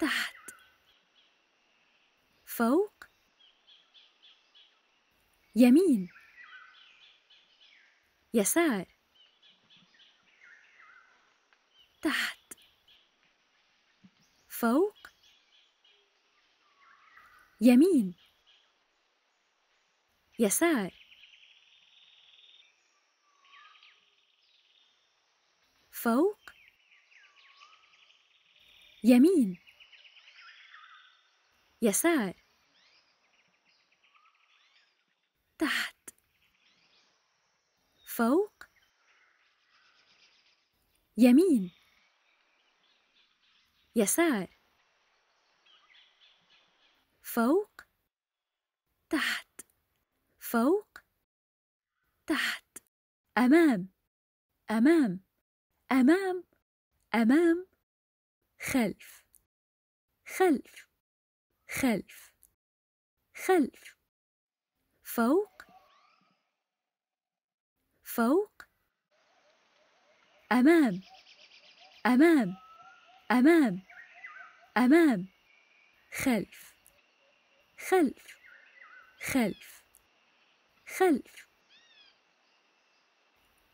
تحت فوق يمين يسار تحت فوق يمين يسار فوق يمين يسار تحت فوق يمين يسار فوق تحت فوق تحت امام امام امام امام خلف خلف خلف خلف فوق فوق أمام أمام أمام أمام خلف خلف خلف خلف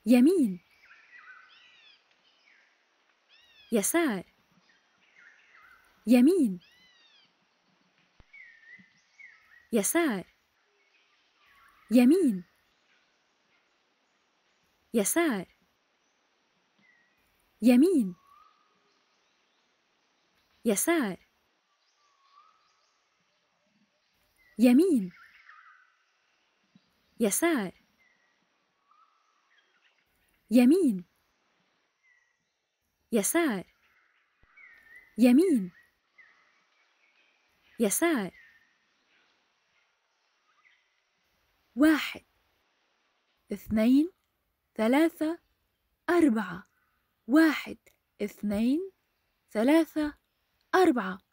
يمين يسار يمين يسار يمين يسار يمين يسار يمين يسار يمين يسار يمين يسار واحد اثنين ثلاثة أربعة واحد اثنين ثلاثة أربعة